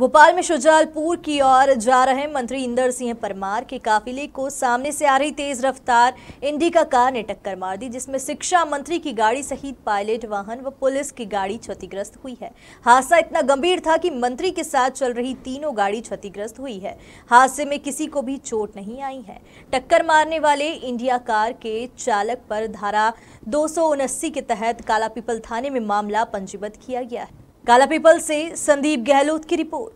भोपाल में शुजालपुर की ओर जा रहे मंत्री इंदर सिंह परमार के काफिले को सामने से आ रही तेज रफ्तार इंडिका कार ने टक्कर मार दी जिसमें शिक्षा मंत्री की गाड़ी सहित पायलट वाहन व पुलिस की गाड़ी क्षतिग्रस्त हुई है हादसा इतना गंभीर था कि मंत्री के साथ चल रही तीनों गाड़ी क्षतिग्रस्त हुई है हादसे में किसी को भी चोट नहीं आई है टक्कर मारने वाले इंडिया कार के चालक पर धारा दो के तहत कालापीपल थाने में मामला पंजीबद्ध किया गया है काला पीपल से संदीप गहलोत की रिपोर्ट